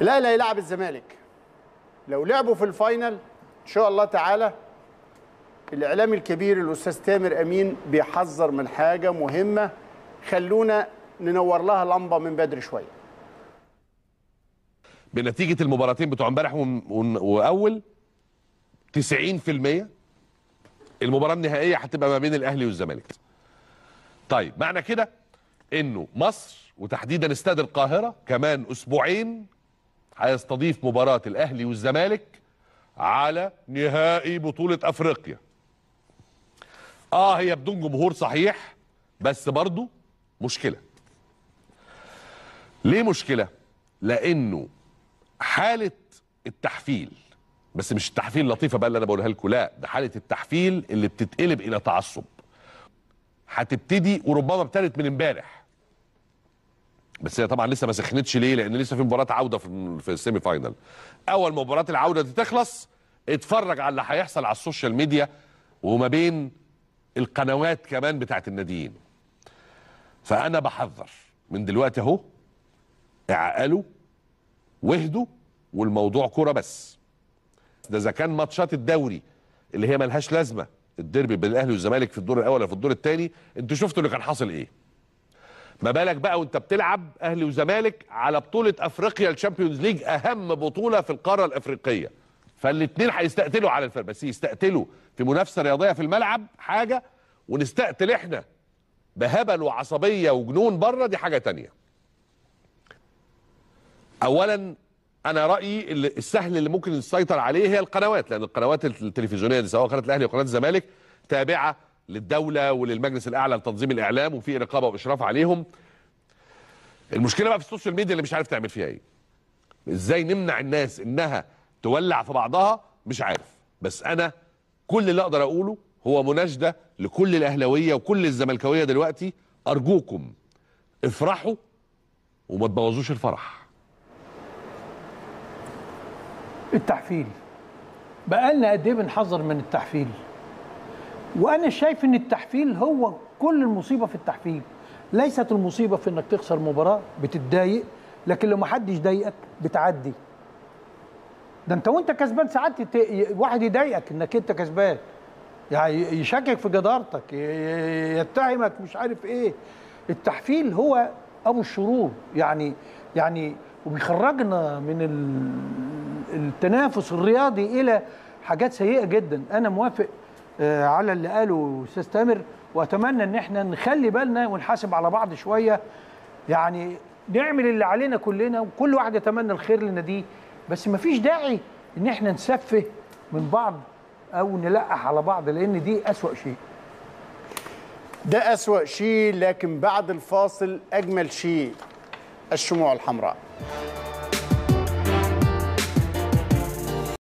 الاهلي هيلاعب الزمالك لو لعبوا في الفاينل ان شاء الله تعالى الاعلامي الكبير الاستاذ تامر امين بيحذر من حاجه مهمه خلونا ننور لها لمبه من بدري شويه بنتيجه المباراتين بتوع امبارح واول 90% المباراه النهائيه هتبقى ما بين الاهلي والزمالك طيب معنى كده انه مصر وتحديدا استاد القاهره كمان اسبوعين هيستضيف مباراة الأهلي والزمالك على نهائي بطولة أفريقيا آه هي بدون جمهور صحيح بس برضو مشكلة ليه مشكلة؟ لأنه حالة التحفيل بس مش التحفيل لطيفة بقى اللي أنا بقولها لكم لا ده حالة التحفيل اللي بتتقلب إلى تعصب هتبتدي وربما ابتدت من امبارح بس هي طبعا لسه ما سخنتش ليه؟ لان لسه في مباراه عوده في في السيمي فاينل اول مباراه العوده دي تخلص اتفرج على اللي هيحصل على السوشيال ميديا وما بين القنوات كمان بتاعه الناديين. فانا بحذر من دلوقتي اهو اعقلوا واهدوا والموضوع كوره بس. ده اذا كان ماتشات الدوري اللي هي ملهاش لازمه الديربي بين الاهلي والزمالك في الدور الاول ولا في الدور الثاني انتوا شفتوا اللي كان حاصل ايه؟ ما بالك بقى وانت بتلعب اهلي وزمالك على بطوله افريقيا الشامبيونز ليج اهم بطوله في القاره الافريقيه فالاثنين هيستقتلوا على الفرق بس يستقتلوا في منافسه رياضيه في الملعب حاجه ونستقتل احنا بهبل وعصبيه وجنون بره دي حاجه تانية اولا انا رايي السهل اللي ممكن نسيطر عليه هي القنوات لان القنوات التلفزيونيه دي سواء قناه الاهلي وقناه الزمالك تابعه للدوله وللمجلس الاعلى لتنظيم الاعلام وفي رقابه واشراف عليهم المشكله بقى في السوشيال ميديا اللي مش عارف تعمل فيها ايه ازاي نمنع الناس انها تولع في بعضها مش عارف بس انا كل اللي اقدر اقوله هو مناشده لكل الاهلاويه وكل الزملكاويه دلوقتي ارجوكم افرحوا وما تبوظوش الفرح التحفيل بقالنا قد ايه بنحذر من التحفيل وانا شايف ان التحفيل هو كل المصيبه في التحفيل ليست المصيبه في انك تخسر مباراه بتتضايق لكن لو ما حدش ضايقك بتعدي ده انت وانت كسبان ساعات واحد يضايقك انك انت كسبان يعني يشكك في جدارتك يتهمك مش عارف ايه التحفيل هو ابو الشرور يعني يعني وبيخرجنا من التنافس الرياضي الى حاجات سيئه جدا انا موافق آه، على اللي قاله تامر واتمنى ان احنا نخلي بالنا ونحاسب على بعض شويه يعني نعمل اللي علينا كلنا وكل واحد يتمنى الخير لناديه بس مفيش داعي ان احنا نسفه من بعض او نلقح على بعض لان دي اسوا شيء ده اسوا شيء لكن بعد الفاصل اجمل شيء الشموع الحمراء